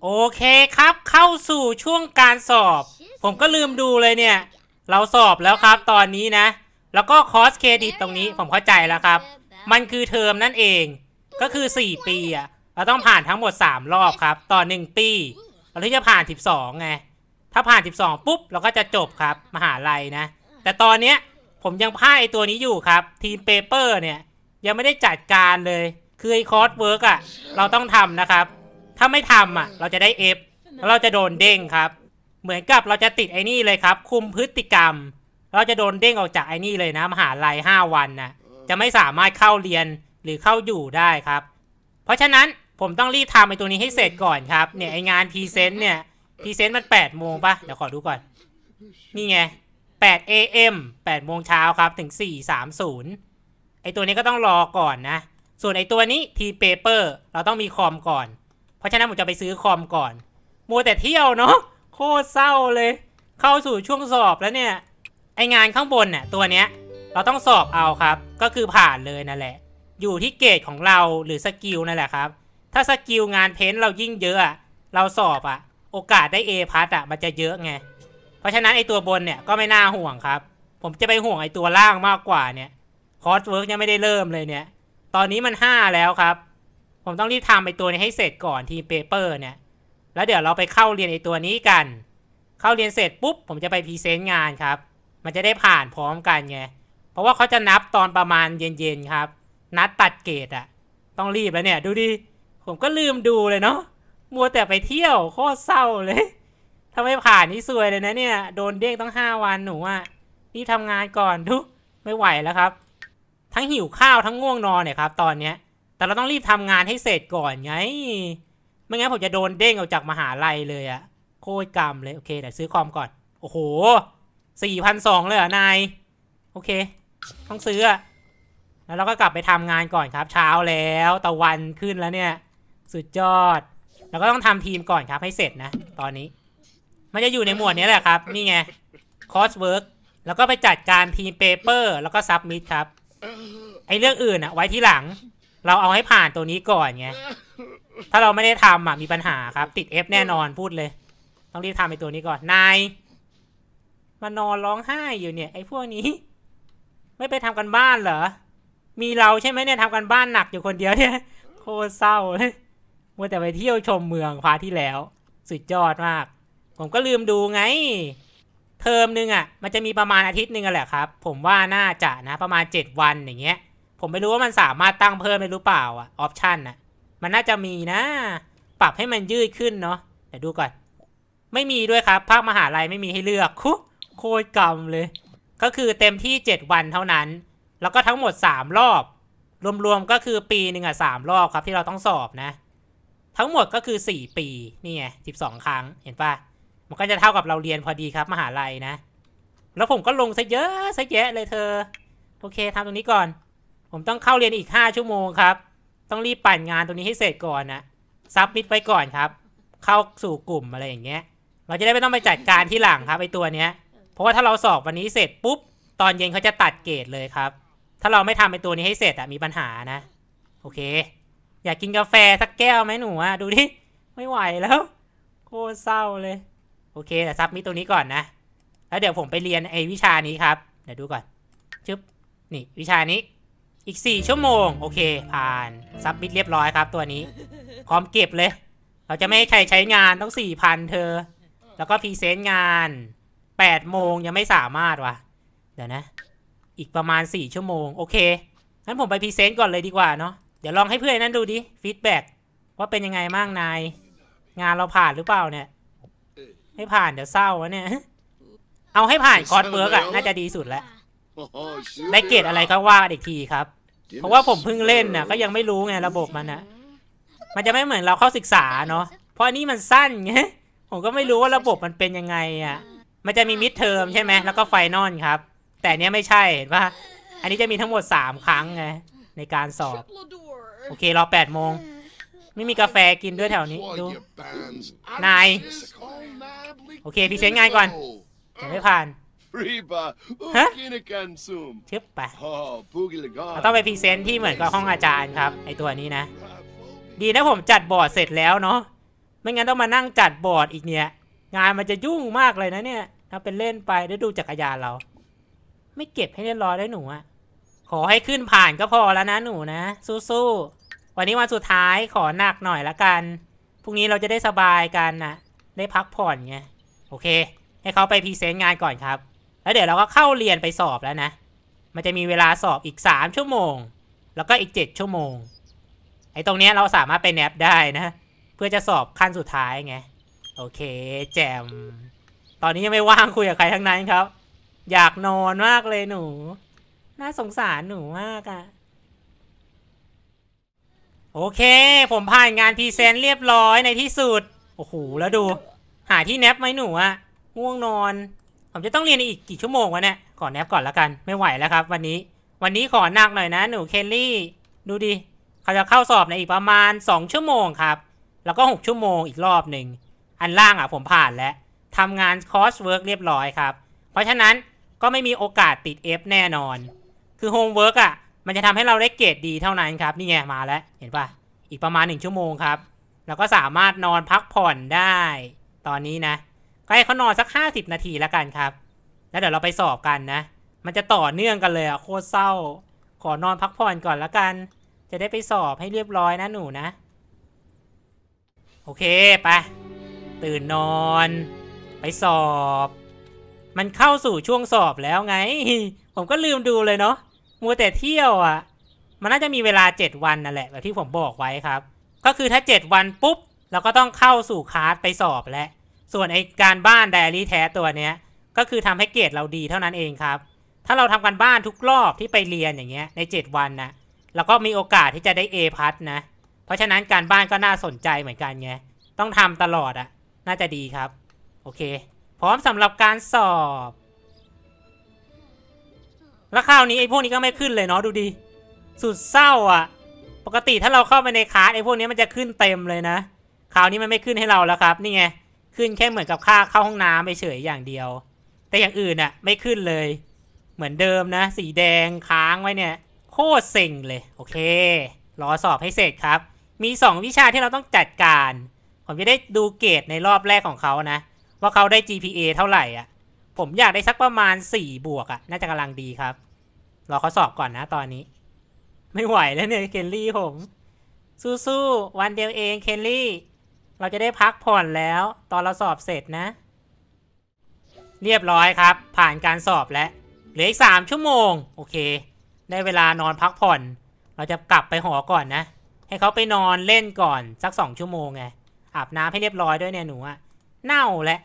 โอเคครับเข้าสู่ช่วงการสอบ ผมก็ลืมดูเลยเนี่ย เราสอบแล้วครับตอนนี้นะแล้วก็คอสเครดิตตรงนี้ผมเข้าใจแล้วครับ มันคือเทอมนั่นเองก็คือ 4 ปีอะเราต้องผ่านทั้งหมด 3 รอบครับต่อ1ปีเราทีงจะผ่าน 12ไงถ้าผ่าน 12 ปุ๊บ เราก็จะจบครับมหาลัยนะ แต่ตอนเนี้ยผมยังพ่ายตัวนี้อยู่ครับทีมเปเปอร์เนี่ย ยังไม่ได้จัดการเลย คือไอคอร์สเวิร์กอะเราต้องทำนะครับถ้าไม่ทำอ่ะ เราจะได้เอฟแล้วเราจะโดนเด้งครับ เหมือนกับเราจะติดไอ้นี่เลยครับ คุมพฤติกรรม เราจะโดนเด้งออกจากไอ้นี่เลยนะมหาลัยห้าวันนะจะไม่สามารถเข้าเรียนหรือเข้าอยู่ได้ครับ เพราะฉะนั้นผมต้องรีบทำไอ้ตัวนี้ให้เสร็จก่อนครับ เนี่ยไอ้งานพรีเซนต์เนี่ยพรีเซนต์มันแปดโมงปะเดี๋ยวขอดูก่อน นี่ไงแปม a.m. ดโมงเช้าครับ ถึงสสี่ามศูนย์ไอตัวนี้ก็ต้องรอก่อนนะส่วนไอตัวนี้ทีเปเปอร์เราต้องมีคอมก่อนเพราะฉะนั้นผมจะไปซื้อคอมก่อนมัวแต่เที่ยวเนาะโคตรเศร้าเลย เข้าสู่ช่วงสอบแล้วเนี่ย ไองานข้างบนเนี่ย ตัวเนี้ยเราต้องสอบเอาครับ ก็คือผ่านเลยนั่นแหละ อยู่ที่เกรดของเราหรือสกิลนั่นแหละครับถ้าสกิลงานเพ้นเรายิ่งเยอะอะเราสอบอะโอกาสได้ A พัทอะมันจะเยอะไง เพราะฉะนั้นไอตัวบนเนี่ยก็ไม่น่าห่วงครับผมจะไปห่วงไอตัวล่างมากกว่าเนี่ยคอร์สเวิร์กยังไม่ได้เริ่มเลยเนี่ย ตอนนี้มัน5แล้วครับผมต้องรีบทำไปตัวนี้ให้เสร็จก่อนทีมเปเปอร์เนี่ย แล้วเดี๋ยวเราไปเข้าเรียนไอตัวนี้กัน เข้าเรียนเสร็จปุ๊บผมจะไปพรีเซนต์งานครับ มันจะได้ผ่านพร้อมกันไง เพราะว่าเขาจะนับตอนประมาณเย็น ๆ ครับ นัดตัดเกรดอะ ต้องรีบแล้วเนี่ย ดูดิ ผมก็ลืมดูเลยเนาะ มัวแต่ไปเที่ยวโคตรเศร้าเลยถ้าไม่ผ่านนี่ซวยเลยนะเนี่ย โดนเด้งต้องห้าวันหนูอะรีบทำงานก่อนทุกไม่ไหวแล้วครับ ทั้งหิวข้าวทั้งง่วงนอนเนี่ยครับตอนเนี้ยแต่เราต้องรีบทำงานให้เสร็จก่อนไง ไม่งั้นผมจะโดนเด้งออกจากมหาลัยเลยอะโคตรกรรมเลยโอเคเดี๋ยวซื้อคอมก่อน โอ้โหสี่พันสองเลยอะนายโอเค ต้องซื้ออะแล้วเราก็กลับไปทำงานก่อนครับ เช้าแล้ว ตะวันขึ้นแล้วเนี่ย สุดยอดแล้วก็ต้องทำทีมก่อนครับให้เสร็จนะ ตอนนี้ มันจะอยู่ในหมวดนี้แหละครับนี่ไงคอสเวิร์กแล้วก็ไปจัดการทีมเปเปอร์แล้วก็ซับมิดครับไอเรื่องอื่นอะไว้ที่หลังเราเอาให้ผ่านตัวนี้ก่อนไง ถ้าเราไม่ได้ทำอ่ะมีปัญหาครับ ติดเอฟแน่นอนพูดเลย ต้องรีบทำไปตัวนี้ก่อนนายมานอนร้องไห้อยู่เนี่ยไอ้พวกนี้ ไม่ไปทำกันบ้านเหรอมีเราใช่ไหมเนี่ยทำกันบ้านหนักอยู่คนเดียวเนี่ยโคตรเศร้าเลยมัวแต่ไปเที่ยวชมเมืองพาที่แล้วสุดยอดมาก ผมก็ลืมดูไง เทอมนึงอ่ะ มันจะมีประมาณอาทิตย์หนึ่งแหละครับผมว่าน่าจะนะ ประมาณเจ็ดวันอย่างเงี้ยผมไม่รู้ว่ามันสามารถตั้งเพิ่มได้หรือเปล่าอะออปชันนะมันน่าจะมีนะ ปรับให้มันยืดขึ้นเนาะเดี๋ยวดูก่อน ไม่มีด้วยครับ ภาคมหาลัยไม่มีให้เลือกคุโคตรกรรมเลย ก็คือเต็มที่ 7 วันเท่านั้น แล้วก็ทั้งหมด 3 รอบ รวมๆก็คือปีหนึ่งอ่ะสามรอบครับที่เราต้องสอบนะ ทั้งหมดก็คือ 4ปีนี่ไงสิบสองครั้งเห็นปะมันก็จะเท่ากับเราเรียนพอดีครับ มหาลัยนะ แล้วผมก็ลงซะเยอะซะแยะเลยเธอโอเคทำตรงนี้ก่อนผมต้องเข้าเรียนอีก 5 ชั่วโมงครับ ต้องรีบปั่นงานตรงนี้ให้เสร็จก่อนนะซับมิดไปก่อนครับ เข้าสู่กลุ่มอะไรอย่างเงี้ย เราจะได้ไม่ต้องไปจัดการที่หลังครับไอตัวเนี้ยเพราะว่าถ้าเราสอบวันนี้เสร็จปุ๊บ ตอนเย็นเขาจะตัดเกรดเลยครับ ถ้าเราไม่ทำไอตัวนี้ให้เสร็จอะมีปัญหานะ โอเค อยากกินกาแฟสักแก้วไหมหนูอะดูดิไม่ไหวแล้ว โคตรเศร้าเลย โอเคแต่ซับมิดตรงนี้ก่อนนะ แล้วเดี๋ยวผมไปเรียนไอวิชานี้ครับ เดี๋ยวดูก่อนชึบนี่ วิชานี้อีก 4 ชั่วโมง โอเค ผ่าน ซับมิดเรียบร้อยครับตัวนี้ พร้อมเก็บเลย เราจะไม่ให้ใครใช้งานต้อง 4,000 เธอ แล้วก็พรีเซนต์งาน8โมงยังไม่สามารถวะเดี๋ยวนะ อีกประมาณ 4 ชั่วโมง โอเคงั้นผมไปพรีเซนต์ก่อนเลยดีกว่าเนาะเดี๋ยวลองให้เพื่อนนั้นดูดิฟีดแบ็กว่าเป็นยังไงบ้างนาย งานเราผ่านหรือเปล่าเนี่ยไม่ผ่านเดี๋ยวเศร้าวะเนี่ยเอาให้ผ่านคอร์สเบิร์กอะน่าจะดีสุดแล้วได้เกรดอะไรก็ว่าอีกทีครับ เพราะว่าผมเพิ่งเล่นนะก็ยังไม่รู้ไง ระบบมันนะ มันจะไม่เหมือนเราเข้าศึกษาเนาะ เพราะนี่มันสั้นไงผมก็ไม่รู้ว่าระบบมันเป็นยังไงอ่ะ มันจะมีมิดเทอมใช่ไหมแล้วก็ไฟนอลครับ แต่เนี้ยไม่ใช่เห็นปะอันนี้จะมีทั้งหมดสามครั้งไง ในการสอบ โอเค รอแปดโมง ไม่มีกาแฟกินด้วยแถวนี้ดูนายโอเคพิเศษงานก่อนยังไม่ผ่านรีบฮะเชึบไปเราต้องไปพรีเซนต์ที่เหมือนกับห้องอาจารย์ครับไอตัวนี้นะ ดีนะผมจัดบอร์ดเสร็จแล้วเนาะ ไม่งั้นต้องมานั่งจัดบอร์ดอีกเนี่ย งานมันจะยุ่งมากเลยนะเนี่ย ถ้าเป็นเล่นไปได้ดูจักรยานเรา ไม่เก็บให้เรียบร้อยได้หนูอะขอให้ขึ้นผ่านก็พอแล้วนะหนูนะ สู้ๆ วันนี้วันสุดท้ายขอหนักหน่อยละกัน พรุ่งนี้เราจะได้สบายกันนะได้พักผ่อนไง โอเค ให้เขาไปพรีเซนต์งานก่อนครับแล้วเดี๋ยวเราก็เข้าเรียนไปสอบแล้วนะ มันจะมีเวลาสอบอีกสามชั่วโมง แล้วก็อีกเจ็ดชั่วโมง ไอ้ตรงเนี้ยเราสามารถไปแนบได้นะ เพื่อจะสอบขั้นสุดท้ายไง โอเค แจม ตอนนี้ยังไม่ว่างคุยกับใครทั้งนั้นครับ อยากนอนมากเลยหนู น่าสงสารหนูมากอะโอเค ผมผ่านงานพรีเซนต์เรียบร้อยในที่สุด โอ้โห แล้วดู หาที่แนบไหมหนูอะง่วงนอนผมจะต้องเรียนอีกกี่ชั่วโมงวะเนี่ย ขอแนบก่อนแล้วกัน ไม่ไหวแล้วครับวันนี้ วันนี้ขอหนักหน่อยนะหนูเคลลี่ดูดิ เขาจะเข้าสอบในอีกประมาณ 2 ชั่วโมงครับ แล้วก็ 6 ชั่วโมงอีกรอบหนึ่ง อันล่างอ่ะผมผ่านแล้ว ทำงานคอร์สเวิร์กเรียบร้อยครับ เพราะฉะนั้นก็ไม่มีโอกาสติด F แน่นอน คือโฮมเวิร์กอ่ะมันจะทำให้เราได้เกรดดีเท่านั้นครับ นี่ไงมาแล้วเห็นปะอีกประมาณ1ชั่วโมงครับ แล้วก็สามารถนอนพักผ่อนได้ ตอนนี้นะก็ให้เขานอนสักห้าสิบนาทีแล้วกันครับ แล้วเดี๋ยวเราไปสอบกันนะ มันจะต่อเนื่องกันเลยอ่ะ โคตรเศร้า ขอนอนพักผ่อนก่อนแล้วกัน จะได้ไปสอบให้เรียบร้อยนะหนูนะ โอเค ไป ตื่นนอน ไปสอบ มันเข้าสู่ช่วงสอบแล้วไง ผมก็ลืมดูเลยเนาะ มัวแต่เที่ยวอ่ะ มันน่าจะมีเวลาเจ็ดวันนั่นแหละ แบบที่ผมบอกไว้ครับ ก็คือถ้าเจ็ดวันปุ๊บ เราก็ต้องเข้าสู่คาร์ดไปสอบแล้วส่วนไอการบ้านไดอารี่แท้ตัวเนี้ยก็คือทำให้เกรดเราดีเท่านั้นเองครับ ถ้าเราทำการบ้านทุกรอบที่ไปเรียนอย่างเงี้ย ใน 7 วันนะเราก็มีโอกาสที่จะได้ A พัทนะ เพราะฉะนั้นการบ้านก็น่าสนใจเหมือนกันไง ต้องทำตลอดอะน่าจะดีครับ โอเค พร้อมสำหรับการสอบ แล้วคราวนี้ไอพวกนี้ก็ไม่ขึ้นเลยเนาะดูดิสุดเศร้าอะปกติถ้าเราเข้าไปในคาร์ไอพวกนี้มันจะขึ้นเต็มเลยนะคราวนี้มันไม่ขึ้นให้เราแล้วครับนี่ไงขึ้นแค่เหมือนกับค่าเข้าห้องน้ำไปเฉยอย่างเดียว แต่อย่างอื่นน่ะ ไม่ขึ้นเลย เหมือนเดิมนะ สีแดงค้างไว้เนี่ย โคตรเซ็งเลย โอเค รอสอบให้เสร็จครับ มี 2 วิชาที่เราต้องจัดการ ผมจะได้ดูเกรดในรอบแรกของเขานะ ว่าเขาได้ GPA เท่าไหร่อ่ะ ผมอยากได้สักประมาณ4บวกอ่ะ น่าจะกำลังดีครับรอเขาสอบก่อนนะ ตอนนี้ ไม่ไหวแล้วเนี่ยเคนลี่ผมสู้ๆวันเดียวเองเคนลี่เราจะได้พักผ่อนแล้ว ตอนเราสอบเสร็จนะ เรียบร้อยครับ ผ่านการสอบแล้วเหลืออีกสามชั่วโมง โอเค ได้เวลานอนพักผ่อน เราจะกลับไปหอก่อนนะ ให้เขาไปนอนเล่นก่อนสักสองชั่วโมงไงอาบน้ำให้เรียบร้อยด้วยเนี่ยหนูอะเน่าและ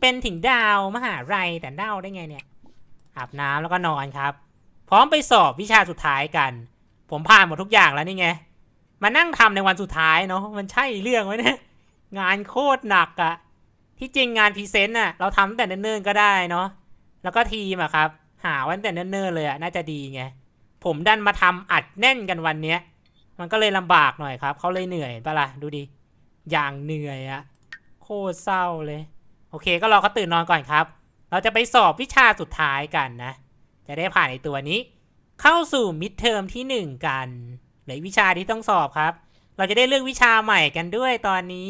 เป็นถิ่งดาวมหาไรแต่เน่าได้ไงเนี่ยอาบน้ำแล้วก็นอนครับ พร้อมไปสอบวิชาสุดท้ายกัน ผมผ่านหมดทุกอย่างแล้วนี่ไงมานั่งทำในวันสุดท้ายเนาะมันใช่เรื่องไหมเนี่ยงานโคตรหนักอะที่จริงงานพรีเซนต์อะเราทำตแต่เนิ่นๆก็ได้เนาะแล้วก็ทีมอะครับ หาวันแต่เนิ่นๆเลยอะน่าจะดีไงผมดันมาทำอัดแน่นกันวันเนี้ยมันก็เลยลำบากหน่อยครับเขาเลยเหนื่อยปะละ่ะดูดิอย่างเหนื่อยอะโคตรเศร้าเลย โอเค ก็รอเขาตื่นนอนก่อนครับ เราจะไปสอบวิชาสุดท้ายกันนะจะได้ผ่านในตัวนี้ เข้าสู่มิดเทอมที่1กันหลือวิชาที่ต้องสอบครับ เราจะได้เลือกวิชาใหม่กันด้วยตอนนี้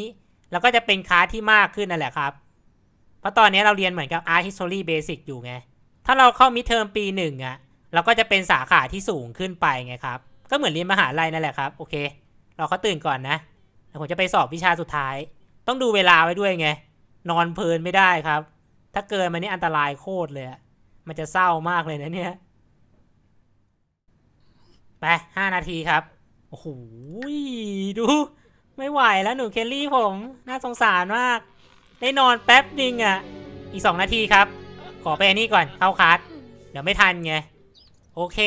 แล้วก็จะเป็นคลาสที่มากขึ้นนั่นแหละครับ เพราะตอนนี้เราเรียนเหมือนกับ Art History Basic อยู่ไง ถ้าเราเข้ามิเทอมปีหนึ่งอะเราก็จะเป็นสาขาที่สูงขึ้นไปไงครับ ก็เหมือนเรียนมหาลัยนั่นแหละครับ โอเค เราเขาตื่นก่อนนะ เราผมจะไปสอบวิชาสุดท้าย ต้องดูเวลาไว้ด้วยไง นอนเพลินไม่ได้ครับ ถ้าเกินมานี่อันตรายโคตรเลย มันจะเศร้ามากเลยนะเนี่ยไปห้านาทีครับ โอ้โหดู ไม่ไหวแล้วหนูเคลลี่ผม น่าสงสารมาก ได้นอนแป๊บนึงอะ่ะ อีกสองนาทีครับ ขอไปนี่ก่อนเข้าคัดเดี๋ยวไม่ทันไง โอเค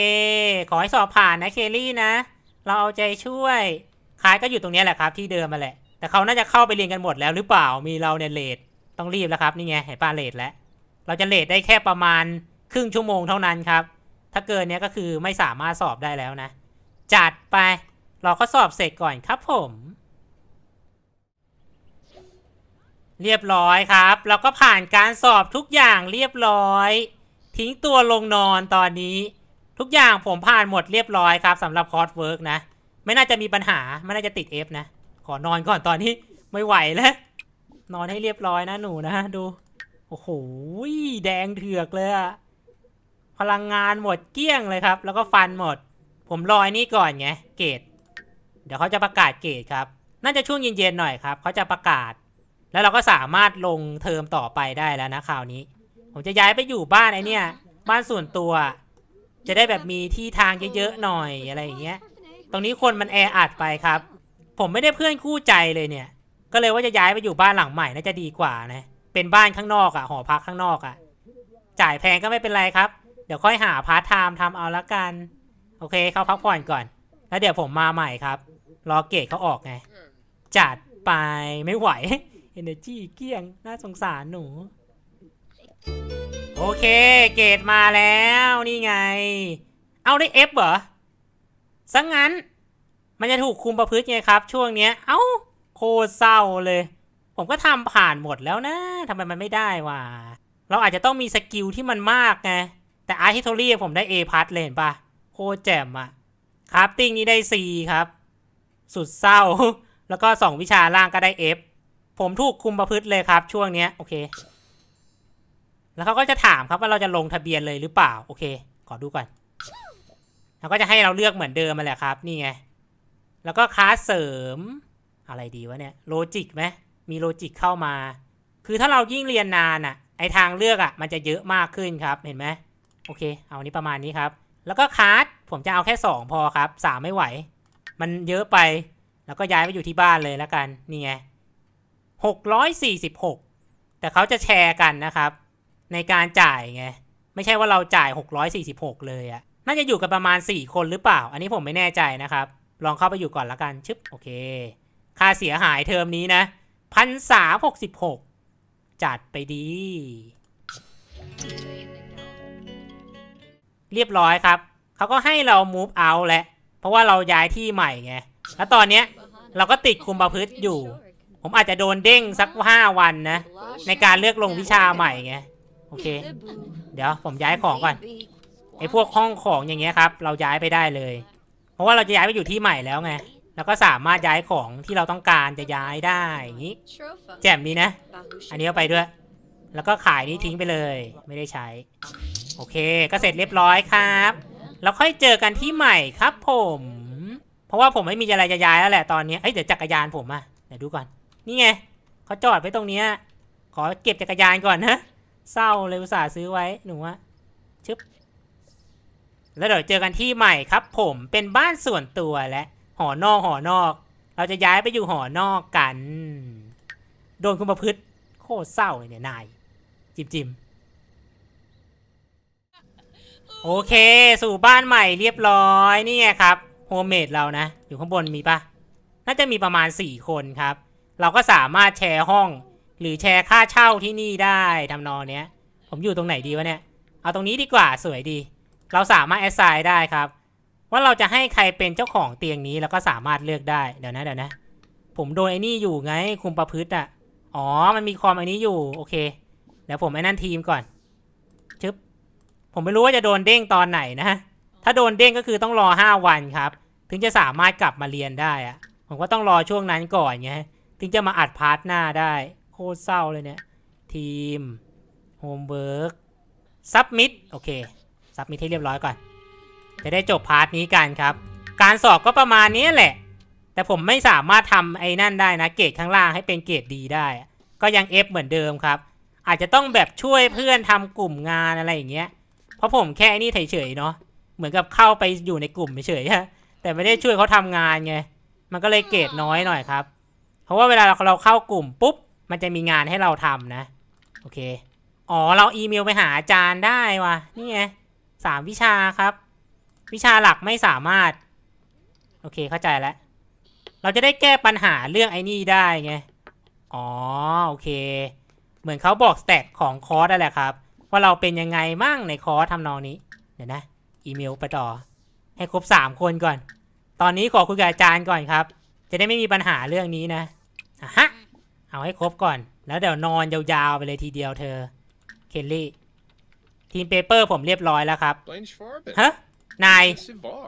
ขอให้สอบผ่านนะเคลลี่นะ เราเอาใจช่วยคายก็อยู่ตรงนี้แหละครับที่เดิมมาแหละ แต่เขาน่าจะเข้าไปเรียนกันหมดแล้วหรือเปล่า มีเราเนี่ยเลทต้องรีบแล้วครับนี่ไงเห็นป้าเลทแล้วเราจะเลทได้แค่ประมาณครึ่งชั่วโมงเท่านั้นครับถ้าเกินเนี้ยก็คือไม่สามารถสอบได้แล้วนะจัดไป เราก็สอบเสร็จก่อนครับ ผม เรียบร้อยครับเราก็ผ่านการสอบทุกอย่างเรียบร้อย ทิ้งตัวลงนอนตอนนี้ ทุกอย่างผมผ่านหมดเรียบร้อยครับสำหรับคอร์สเวิร์กนะ ไม่น่าจะมีปัญหาไม่น่าจะติดเอฟนะขอนอนก่อนตอนนี้ไม่ไหวแล้วนอนให้เรียบร้อยนะหนูนะดูโอ้โหแดงเถือกเลยอะพลังงานหมดเกลี้ยงเลยครับ แล้วก็ฟันหมด ผมรออ้นี่ก่อนไงเกตเดี๋ยวเขาจะประกาศเกตครับ น่าจะช่วงเย็นๆหน่อยครับ เขาจะประกาศ แล้วเราก็สามารถลงเทอมต่อไปได้แล้วนะ คราวนี้ ผมจะย้ายไปอยู่บ้านไอ้นี่บ้านส่วนตัว จะได้แบบมีที่ทางเยอะๆหน่อยอะไรอย่างเงี้ย ตรงนี้คนมันแออัดไปครับ ผมไม่ได้เพื่อนคู่ใจเลยเนี่ย ก็เลยว่าจะย้ายไปอยู่บ้านหลังใหม่น่าจะดีกว่านะ เป็นบ้านข้างนอกอะ่ะ หอพักข้างนอกอะ่ะ จ่ายแพงก็ไม่เป็นไรครับเดี๋ยวค่อยหาพาร์ทไทม์ทำเอาละกัน โอเคเขาพักผ่อนก่อน แล้วเดี๋ยวผมมาใหม่ครับ รอเกตเขาออกไงจัดไปไม่ไหวเอเนจีเกี้ยงน่าสงสารหนู โอเค เกตมาแล้วนี่ไง เอาได้เอฟเหรอสังงั้นมันจะถูกคุมประพฤติไงครับ ช่วงเนี้ย เอ้าโคเศร้าเลย ผมก็ทำผ่านหมดแล้วนะทำไมมันไม่ได้วะเราอาจจะต้องมีสกิลที่มันมากไงแต่อาร์ทิทอรี่ผมได้ A พัทเลยเห็นปะโคแจ่มอะคราฟติ้งนี่ได้ C ครับ สุดเศร้า แล้วก็สองวิชา ล่างก็ได้ F ผมถูกคุมประพฤติเลยครับ ช่วง เนี้ย โอเค แล้วเขาก็จะถามครับว่าเราจะลงทะเบียนเลยหรือเปล่า โอเคขอดู ก่อนแล้วก็จะให้เราเลือกเหมือนเดิมมาแหละครับ นี่ ไง แล้วก็คลาสเสริม อะไรดีวะเนี่ยโลจิกไหมมีโลจิกเข้ามาคือถ้าเรายิ่งเรียนนานอะ่ะ ไอทางเลือกอะ่ะ มันจะเยอะมากขึ้นครับเห็นไหมโอเค เอานี้ประมาณนี้ครับ แล้วก็คาร์ดผมจะเอาแค่ 2 พอครับ3ไม่ไหว มันเยอะไป แล้วก็ย้ายไปอยู่ที่บ้านเลยแล้วกัน นี่ไง646 แต่เขาจะแชร์กันนะครับ ในการจ่ายไง ไม่ใช่ว่าเราจ่าย 646 เลยอะน่าจะอยู่กันประมาณ4คนหรือเปล่า อันนี้ผมไม่แน่ใจนะครับ ลองเข้าไปอยู่ก่อนละกัน ชึบ โอเคค่าเสียหายเทอมนี้นะพันสามหกสิบหกจัดไปดีเรียบร้อยครับ เขาก็ให้เรา move out แล้วเพราะว่าเราย้ายที่ใหม่ไง แล้วตอนเนี้ยเราก็ติดคุมประพฤติอยู่ ผมอาจจะโดนเด้งสักห้าวันนะ ในการเลือกลงวิชาใหม่ไง โอเค เดี๋ยว ผมย้ายของก่อนไอ้พวกห้องของอย่างเงี้ยครับ เราย้ายไปได้เลย เพราะว่าเราจะย้ายไปอยู่ที่ใหม่แล้วไงแล้วก็สามารถย้ายของที่เราต้องการจะย้ายได้อย่างนี้ แจ่มดีนะ อันนี้เอาไปด้วย แล้วก็ขายนี้ทิ้งไปเลย ไม่ได้ใช้โอเค ก็เสร็จเรียบร้อยครับ แล้ว ค่อยเจอกันที่ใหม่ครับ ผม เพราะว่าผมไม่มีอะไรจะย้ายแล้วแหละตอนนี้เฮ้ยเดี๋ยวจักรยานผมอะเดี๋ยวดูก่อน นี่ไงเขาจอดไว้ตรงนี้ ขอเก็บจักรยานก่อนนะ เศร้าเลยอุตส่าห์ซื้อไว้หนูว่ชึบ แล้วเดี๋ยวเจอกันที่ใหม่ครับ ผม เป็นบ้านส่วนตัวและหอนอกหอนอก เราจะย้ายไปอยู่หอนอกกัน โดนคุณประพฤติ โคตรเศร้าเลยเนี่ยนาย จิมจิมโอเค สู่บ้านใหม่เรียบร้อยนี่ไงครับโฮมเมดเรานะ อยู่ข้างบนมีปะน่าจะมีประมาณ4คนครับเราก็สามารถแชร์ห้อง หรือแชร์ค่าเช่าที่นี่ได้ทำนองเนี้ยผมอยู่ตรงไหนดีวะเนี่ยเอาตรงนี้ดีกว่าสวยดีเราสามารถแอสไซน์ได้ครับ ว่าเราจะให้ใครเป็นเจ้าของเตียงนี้ แล้วก็สามารถเลือกได้ เดี๋ยวนะเดี๋ยวนะผมโดนไอ้นี่อยู่ไงคุมประพฤติอ่ะอ๋อ มันมีคอมไอ้นี้อยู่โอเคแล้วผมไอ้นั่นทีมก่อนผมไม่รู้ว่าจะโดนเด้งตอนไหนนะ ถ้าโดนเด้งก็คือต้องรอห้าวันครับ ถึงจะสามารถกลับมาเรียนได้อะผมก็ต้องรอช่วงนั้นก่อนไงถึงจะมาอัดพาร์ทหน้าได้ โคตรเศร้าเลยเนี่ย ทีม โฮมเวิร์กซับมิดโอเคซับมิดให้เรียบร้อยก่อน จะได้จบพาร์ทนี้กันครับ การสอบก็ประมาณนี้แหละ แต่ผมไม่สามารถทำไอ้นั่นได้นะ เกรดข้างล่างให้เป็นเกรดดีได้ ก็ยัง F เหมือนเดิมครับ อาจจะต้องแบบช่วยเพื่อนทำกลุ่มงานอะไรอย่างเงี้ยเพราะผมแค่นี่เฉยๆเนาะเหมือนกับเข้าไปอยู่ในกลุ่มเฉยๆฮะแต่ไม่ได้ช่วยเขาทำงานไงมันก็เลยเกรดน้อยหน่อยครับ เพราะว่าเวลาเราเราเข้ากลุ่มปุ๊บมันจะมีงานให้เราทำนะ โอเค อ๋อเราอีเมลไปหาอาจารย์ได้วะนี่ไงสามวิชาครับ วิชาหลักไม่สามารถ โอเคเข้าใจแล้ว เราจะได้แก้ปัญหาเรื่องไอ้นี่ได้ไงอ๋อโอเค เหมือนเขาบอกสเต็ปของคอร์สนั่นแหละครับว่าเราเป็นยังไงมั่งในคอร์สทำนองนี้เดี๋ยวนะ อีเมลไปต่อให้ครบสามคนก่อน ตอนนี้ขอคุยกับอาจารย์ก่อนครับ จะได้ไม่มีปัญหาเรื่องนี้นะฮะเอาให้ครบก่อน แล้วเดี๋ยวนอนยาวๆไปเลยทีเดียวเธอเคลลี่ทีมเปเปอร์ผมเรียบร้อยแล้วครับฮะนาย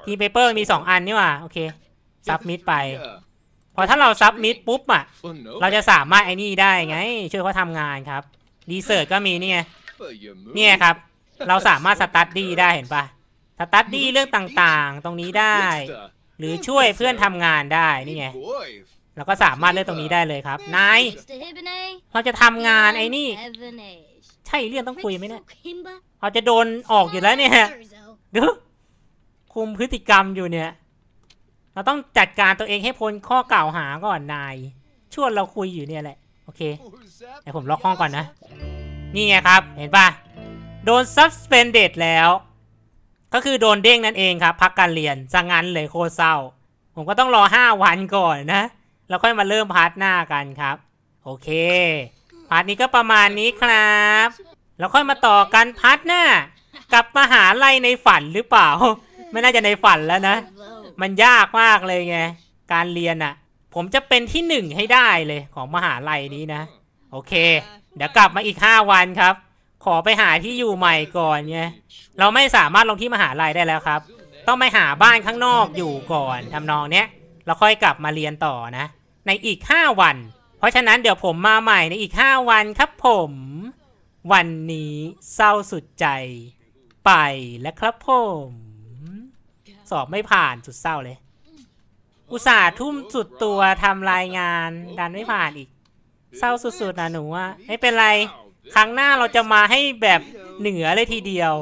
ทีมเปเปอร์มีสองอันนี่ว่าโอเคซับมิดไปพอถ้าเราซับมิดปุ๊บอ่ะเราจะสามารถไอ้นี่ได้ไงช่วยเขาทำงานครับรีเสิร์ชก็มีนี่ไงเนี่ยครับ เราสามารถสตาร์ทดีได้เห็นปะสตาร์ทดีเรื่องต่างๆ ตรงนี้ได้ หรือช่วยเพื่อนทำงานได้นี่ไงเราก็สามารถเลือกตรงนี้ได้เลยครับนายเราจะทำงานไอ้นี่ ใช่เรื่องต้องคุยไหมเนี่ยเราจะโดนออกอยู่แล้วเนี่ยดูคุมพฤติกรรมอยู่เนี่ย เราต้องจัดการตัวเองให้พ้นข้อกล่าวหาก่อนนายช่วนเราคุยอยู่เนี่ยแหละโอเคเดี๋ยวผมล็อกห้องก่อนนะนี่ไงครับเห็นปะโดน suspended แล้ว ก็คือโดนเด้งนั่นเองครับ พักการเรียนสังงานเลยโคเศร้าผมก็ต้องรอ5วันก่อนนะแล้วค่อยมาเริ่มพาร์ทหน้ากันครับ โอเคพาร์ทนี้ก็ประมาณนี้ครับแล้วค่อยมาต่อกันพาร์ทหน้ากับมหาลัยในฝันหรือเปล่า ไม่น่าจะในฝันแล้วนะ มันยากมากเลยไงการเรียนอะ่ะ ผมจะเป็นที่หนึ่งให้ได้เลยของมหาลัยนี้นะโอเคเดี๋ยวกลับมาอีกห้าวันครับ ขอไปหาที่อยู่ใหม่ก่อนไง เราไม่สามารถลงที่มหาลัยได้แล้วครับ ต้องไปหาบ้านข้างนอกอยู่ก่อน ทำนองเนี้ย เราค่อยกลับมาเรียนต่อนะ ในอีกห้าวัน เพราะฉะนั้นเดี๋ยวผมมาใหม่ในอีกห้าวันครับผม วันนี้เศร้าสุดใจไปแล้วครับผม สอบไม่ผ่านสุดเศร้าเลย อุตส่าห์ทุ่มสุดตัวทำรายงานดันไม่ผ่านอีกเศร้าสุดๆนะหนูว่า ไม่เป็นไรครั้งหน้าเราจะมาให้แบบเหนือเลยทีเดียว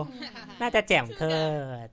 น่าจะแจ่มเกิด